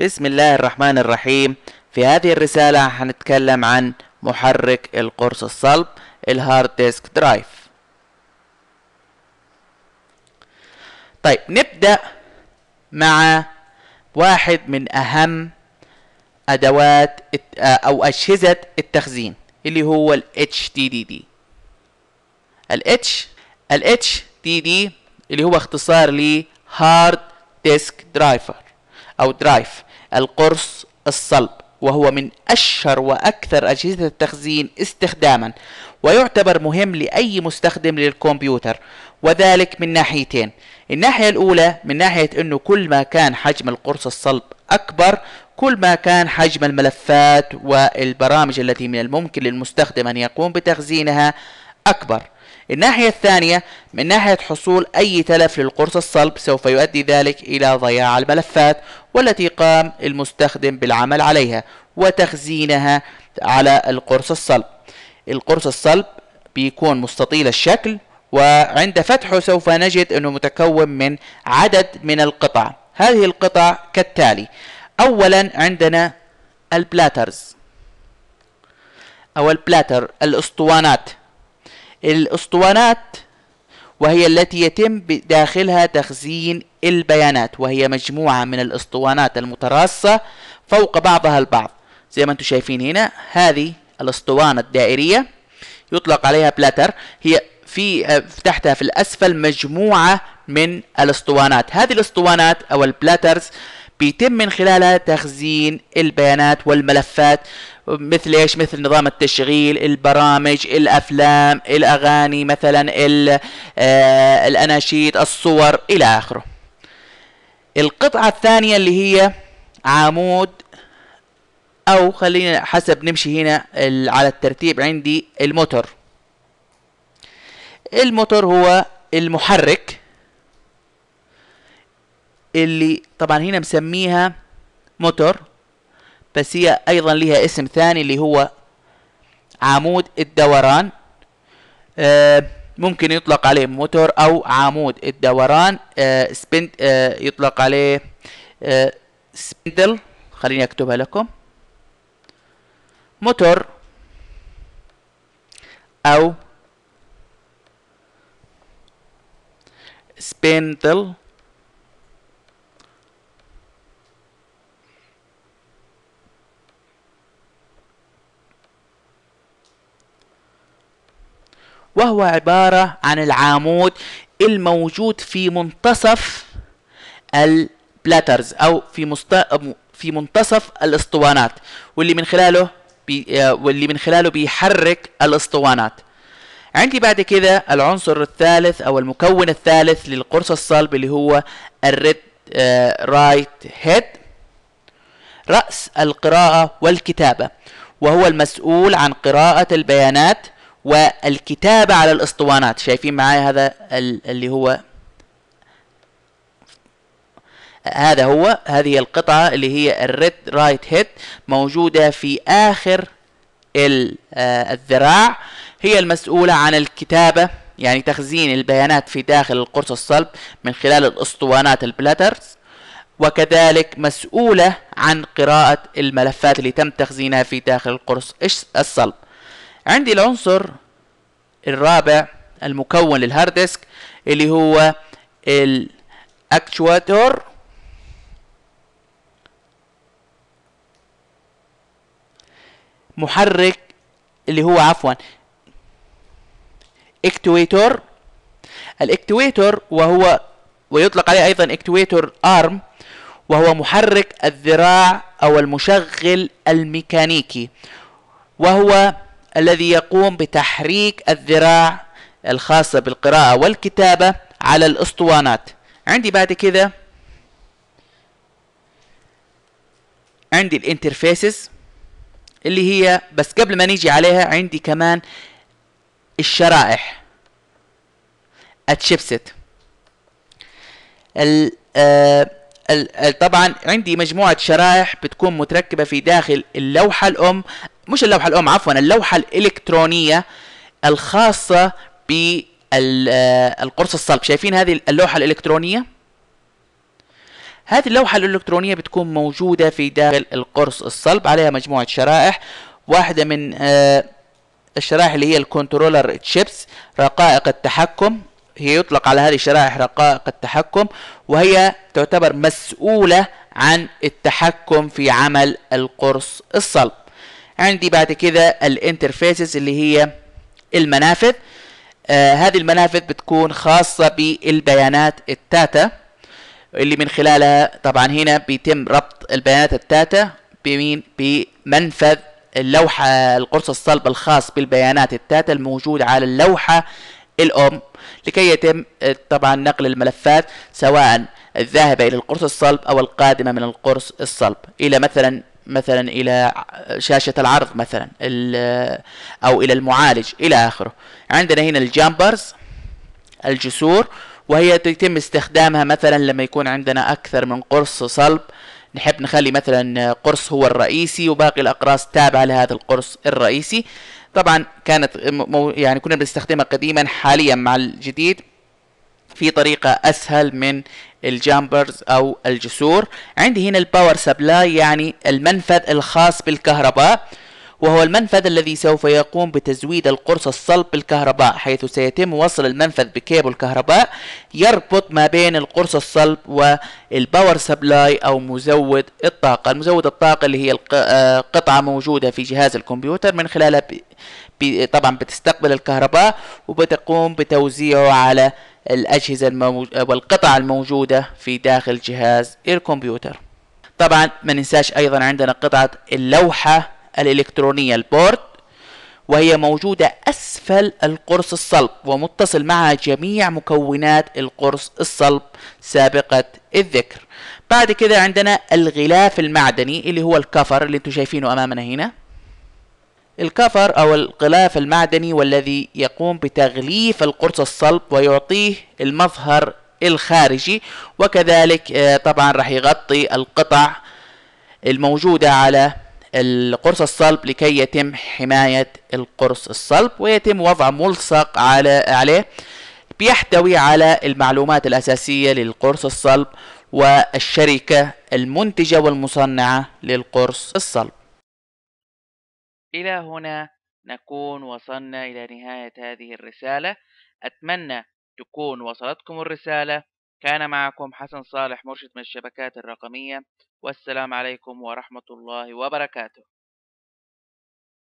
بسم الله الرحمن الرحيم في هذه الرسالة هنتكلم عن محرك القرص الصلب الهارد ديسك درايف طيب نبدأ مع واحد من أهم أدوات أو أجهزة التخزين اللي هو ال HDD ال H ال HDD اللي هو اختصار ل Hard Disk Driver أو درايف القرص الصلب وهو من أشهر وأكثر أجهزة التخزين استخداما ويعتبر مهم لأي مستخدم للكمبيوتر وذلك من ناحيتين الناحية الأولى من ناحية أنه كل ما كان حجم القرص الصلب أكبر كل ما كان حجم الملفات والبرامج التي من الممكن للمستخدم أن يقوم بتخزينها أكبر الناحية الثانية من ناحية حصول أي تلف للقرص الصلب سوف يؤدي ذلك إلى ضياع الملفات والتي قام المستخدم بالعمل عليها وتخزينها على القرص الصلب القرص الصلب بيكون مستطيل الشكل وعند فتحه سوف نجد أنه متكون من عدد من القطع هذه القطع كالتالي أولا عندنا البلاترز أو البلاتر الأسطوانات الاسطوانات وهي التي يتم داخلها تخزين البيانات وهي مجموعة من الاسطوانات المتراصة فوق بعضها البعض زي ما انتم شايفين هنا هذه الاسطوانة الدائرية يطلق عليها بلاتر هي في آه، تحتها في الأسفل مجموعة من الاسطوانات هذه الاسطوانات أو البلاترز بيتم من خلالها تخزين البيانات والملفات مثل ايش مثل نظام التشغيل البرامج الافلام الاغاني مثلا آه الاناشيد الصور الى اخره القطعة الثانية اللي هي عمود او خلينا حسب نمشي هنا على الترتيب عندي الموتور الموتور هو المحرك اللي طبعا هنا مسميها موتور بس هي ايضا لها اسم ثاني اللي هو عمود الدوران آه، ممكن يطلق عليه موتور او عمود الدوران آه، سبند آه، يطلق عليه سبندل خليني اكتبها لكم موتور او سبندل وهو عبارة عن العمود الموجود في منتصف البلاترز أو في مست... في منتصف الاسطوانات واللي من خلاله بي... آه، واللي من خلاله بيحرك الاسطوانات عندي بعد كده العنصر الثالث او المكون الثالث للقرص الصلب اللي هو الريد آه، رايت هيد رأس القراءة والكتابة وهو المسؤول عن قراءة البيانات والكتابة على الاسطوانات شايفين معايا هذا اللي هو هذا هو هذه القطعة اللي هي الريد رايت هيد موجودة في آخر آه، الذراع هي المسؤولة عن الكتابة يعني تخزين البيانات في داخل القرص الصلب من خلال الاسطوانات البلاترز وكذلك مسؤولة عن قراءة الملفات اللي تم تخزينها في داخل القرص الصلب عندي العنصر الرابع المكون للهارد ديسك اللي هو الاكتواتور محرك اللي هو عفوا اكتويتور الاكتويتور وهو ويطلق عليه ايضا اكتويتور ارم وهو محرك الذراع او المشغل الميكانيكي وهو الذي يقوم بتحريك الذراع الخاصة بالقراءة والكتابة على الأسطوانات عندي بعد كذا عندي الانترفيسز اللي هي بس قبل ما نيجي عليها عندي كمان الشرائح الشيبسيت ال آه، طبعا عندي مجموعة شرائح بتكون متركبة في داخل اللوحة الأم مش اللوحه الام عفوا اللوحه الالكترونيه الخاصه بالقرص آه، الصلب شايفين هذه اللوحه الالكترونيه هذه اللوحة الإلكترونية بتكون موجودة في داخل القرص الصلب عليها مجموعة شرائح واحدة من آه، الشرائح اللي هي الكنترولر تشيبس رقائق التحكم هي يطلق على هذه الشرائح رقائق التحكم وهي تعتبر مسؤولة عن التحكم في عمل القرص الصلب عندي بعد كده الانترفيسز اللي هي المنافذ آه هذه المنافذ بتكون خاصة بالبيانات التاتا اللي من خلالها طبعا هنا بيتم ربط البيانات التاتا بمين بمنفذ اللوحة القرص الصلب الخاص بالبيانات التاتا الموجود على اللوحة الأم لكي يتم آه، طبعا نقل الملفات سواء الذاهبة إلى القرص الصلب أو القادمة من القرص الصلب إلى مثلا مثلا الى شاشه العرض مثلا او الى المعالج الى اخره عندنا هنا الجامبرز الجسور وهي يتم استخدامها مثلا لما يكون عندنا اكثر من قرص صلب نحب نخلي مثلا قرص هو الرئيسي وباقي الاقراص تابعه لهذا القرص الرئيسي طبعا كانت يعني كنا بنستخدمها قديما حاليا مع الجديد في طريقة أسهل من الجامبرز او الجسور عندي هنا الباور سبلاي يعني المنفذ الخاص بالكهرباء وهو المنفذ الذي سوف يقوم بتزويد القرص الصلب بالكهرباء حيث سيتم وصل المنفذ بكيبل كهرباء يربط ما بين القرص الصلب والباور سبلاي او مزود الطاقة المزود الطاقة اللي هي آه، قطعة موجودة في جهاز الكمبيوتر من خلالها طبعا بتستقبل الكهرباء وبتقوم بتوزيعه على الأجهزة والقطع الموجودة في داخل جهاز الكمبيوتر طبعا ما ننساش أيضا عندنا قطعة اللوحة الإلكترونية البورد وهي موجودة أسفل القرص الصلب ومتصل معها جميع مكونات القرص الصلب سابقة الذكر بعد كده عندنا الغلاف المعدني اللي هو الكفر اللي انتم شايفينه أمامنا هنا الكفر أو الغلاف المعدني والذي يقوم بتغليف القرص الصلب ويعطيه المظهر الخارجي وكذلك آه، طبعا راح يغطي القطع الموجودة على القرص الصلب لكي يتم حماية القرص الصلب ويتم وضع ملصق على عليه بيحتوي على المعلومات الأساسية للقرص الصلب والشركة المنتجة والمصنعة للقرص الصلب إلى هنا نكون وصلنا إلى نهاية هذه الرسالة أتمنى تكون وصلتكم الرسالة كان معكم حسن صالح مرشد من الشبكات الرقمية والسلام عليكم ورحمة الله وبركاته